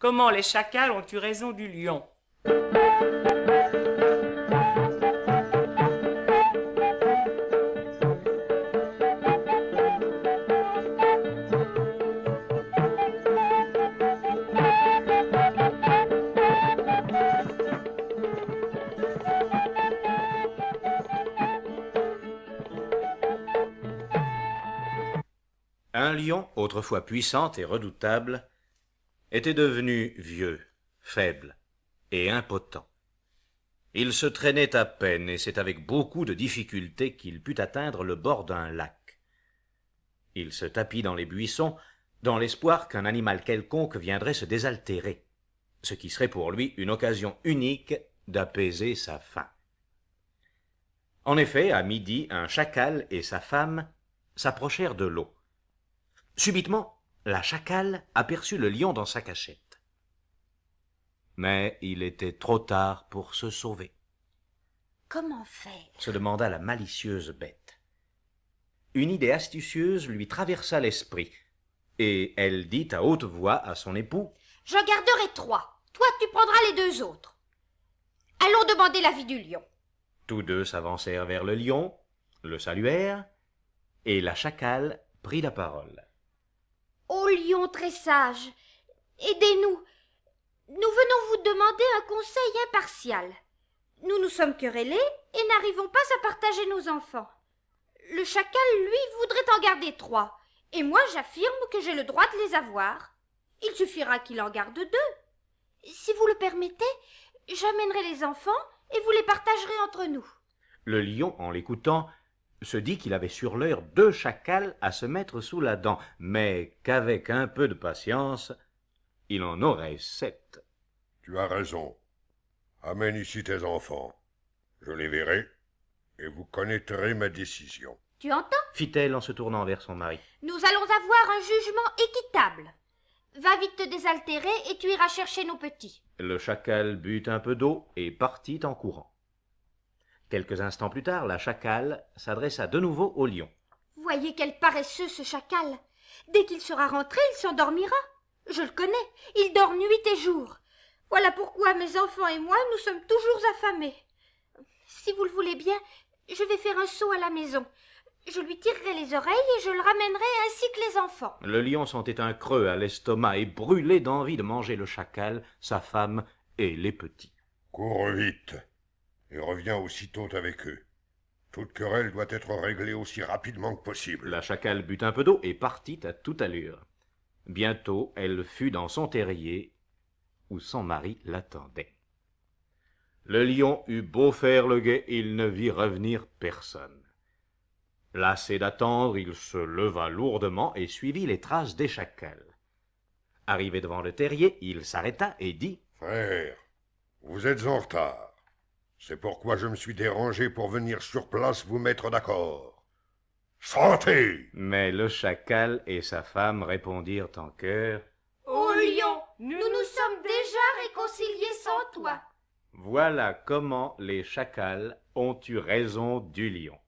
Comment les chacals ont eu raison du lion Un lion, autrefois puissant et redoutable, était devenu vieux, faible et impotent. Il se traînait à peine, et c'est avec beaucoup de difficulté qu'il put atteindre le bord d'un lac. Il se tapit dans les buissons, dans l'espoir qu'un animal quelconque viendrait se désaltérer, ce qui serait pour lui une occasion unique d'apaiser sa faim. En effet, à midi, un chacal et sa femme s'approchèrent de l'eau. Subitement, la chacale aperçut le lion dans sa cachette. Mais il était trop tard pour se sauver. Comment faire se demanda la malicieuse bête. Une idée astucieuse lui traversa l'esprit, et elle dit à haute voix à son époux Je garderai trois, toi tu prendras les deux autres. Allons demander l'avis du lion. Tous deux s'avancèrent vers le lion, le saluèrent, et la chacale prit la parole. Ô lion très sage, aidez-nous. Nous venons vous demander un conseil impartial. Nous nous sommes querellés et n'arrivons pas à partager nos enfants. Le chacal, lui, voudrait en garder trois, et moi j'affirme que j'ai le droit de les avoir. Il suffira qu'il en garde deux. Si vous le permettez, j'amènerai les enfants et vous les partagerez entre nous. Le lion, en l'écoutant, se dit qu'il avait sur l'heure deux chacals à se mettre sous la dent, mais qu'avec un peu de patience, il en aurait sept. Tu as raison. Amène ici tes enfants. Je les verrai, et vous connaîtrez ma décision. Tu entends fit-elle en se tournant vers son mari. Nous allons avoir un jugement équitable. Va vite te désaltérer et tu iras chercher nos petits. Le chacal but un peu d'eau et partit en courant. Quelques instants plus tard, la chacale s'adressa de nouveau au lion. Voyez quel paresseux ce chacal. Dès qu'il sera rentré, il s'endormira. Je le connais, il dort nuit et jour. Voilà pourquoi mes enfants et moi, nous sommes toujours affamés. Si vous le voulez bien, je vais faire un saut à la maison. Je lui tirerai les oreilles et je le ramènerai ainsi que les enfants. Le lion sentait un creux à l'estomac et brûlait d'envie de manger le chacal, sa femme et les petits. Cours vite, et revient aussitôt avec eux. Toute querelle doit être réglée aussi rapidement que possible. La chacale but un peu d'eau et partit à toute allure. Bientôt, elle fut dans son terrier, où son mari l'attendait. Le lion eut beau faire le guet, il ne vit revenir personne. Lassé d'attendre, il se leva lourdement et suivit les traces des chacals. Arrivé devant le terrier, il s'arrêta et dit Frère, vous êtes en retard. C'est pourquoi je me suis dérangé pour venir sur place vous mettre d'accord. Santé Mais le chacal et sa femme répondirent en cœur Ô lion, nous nous sommes déjà réconciliés sans toi. Voilà comment les chacals ont eu raison du lion.